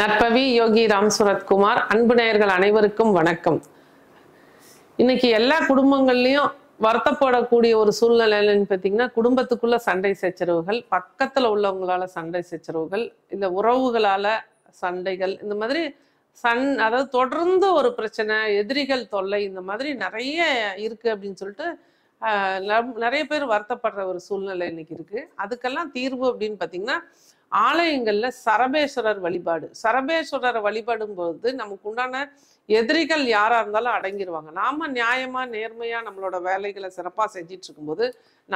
நற்பவி யோகி ராம் சுரத்குமார் அன்பு நேயர்கள் அனைவருக்கும் வணக்கம் இன்னைக்கு எல்லா குடும்பங்கள்லயும் வருத்தப்படக்கூடிய ஒரு சூழ்நிலைன்னு பார்த்தீங்கன்னா குடும்பத்துக்குள்ள சண்டை சச்சரவுகள் பக்கத்தில் உள்ளவங்களால சண்டை சச்சரவுகள் இந்த உறவுகளால சண்டைகள் இந்த மாதிரி சன் அதாவது தொடர்ந்து ஒரு பிரச்சனை எதிரிகள் தொல்லை இந்த மாதிரி நிறைய இருக்கு அப்படின்னு சொல்லிட்டு நிறைய பேர் வருத்தப்படுற ஒரு சூழ்நிலை இன்னைக்கு இருக்கு அதுக்கெல்லாம் தீர்வு அப்படின்னு பார்த்தீங்கன்னா ஆலயங்களில் சரபேஸ்வரர் வழிபாடு சரபேஸ்வரரை வழிபாடும் போது நமக்கு உண்டான எதிரிகள் யாராக இருந்தாலும் அடங்கிடுவாங்க நாம் நியாயமாக நேர்மையாக நம்மளோட வேலைகளை சிறப்பாக செஞ்சிட்டு இருக்கும்போது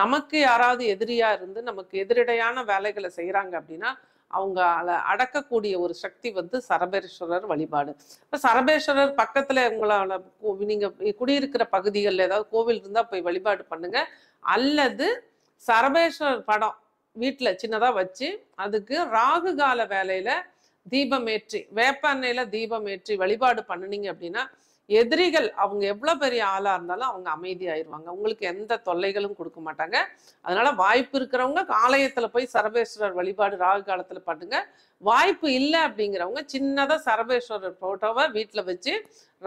நமக்கு யாராவது எதிரியாக இருந்து நமக்கு எதிரடையான வேலைகளை செய்கிறாங்க அப்படின்னா அவங்க அடக்கக்கூடிய ஒரு சக்தி வந்து சரபேஸ்வரர் வழிபாடு இப்ப சரபேஸ்வரர் பக்கத்தில் உங்களால் நீங்கள் குடியிருக்கிற பகுதிகளில் ஏதாவது கோவில் இருந்தால் போய் வழிபாடு பண்ணுங்கள் அல்லது சரபேஸ்வரர் படம் வீட்டில் சின்னதாக வச்சு அதுக்கு ராகு கால வேலையில் தீபம் ஏற்றி வேப்ப தீபம் ஏற்றி வழிபாடு பண்ணினீங்க அப்படின்னா எதிரிகள் அவங்க எவ்வளோ பெரிய ஆளாக இருந்தாலும் அவங்க அமைதியாகிடுவாங்க உங்களுக்கு எந்த தொல்லைகளும் கொடுக்க மாட்டாங்க அதனால் வாய்ப்பு இருக்கிறவங்க ஆலயத்தில் போய் சரபேஸ்வரர் வழிபாடு ராகு காலத்தில் பண்ணுங்க வாய்ப்பு இல்லை அப்படிங்கிறவங்க சின்னதாக சரபேஸ்வரர் ஃபோட்டோவை வீட்டில் வச்சு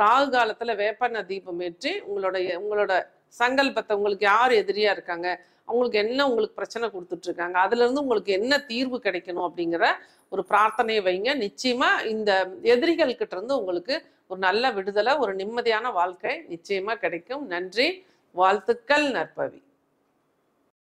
ராகு காலத்தில் வேப்பெண்ணெய் தீபம் ஏற்றி உங்களோட உங்களோட சங்கல்பத்தை உங்களுக்கு யார் எதிரியாக இருக்காங்க அவங்களுக்கு என்ன உங்களுக்கு பிரச்சனை கொடுத்துட்ருக்காங்க அதுலேருந்து உங்களுக்கு என்ன தீர்வு கிடைக்கணும் அப்படிங்கிற ஒரு பிரார்த்தனையை வைங்க நிச்சயமாக இந்த கிட்ட இருந்து உங்களுக்கு ஒரு நல்ல விடுதலை ஒரு நிம்மதியான வாழ்க்கை நிச்சயமாக கிடைக்கும் நன்றி வாழ்த்துக்கள் நற்பவி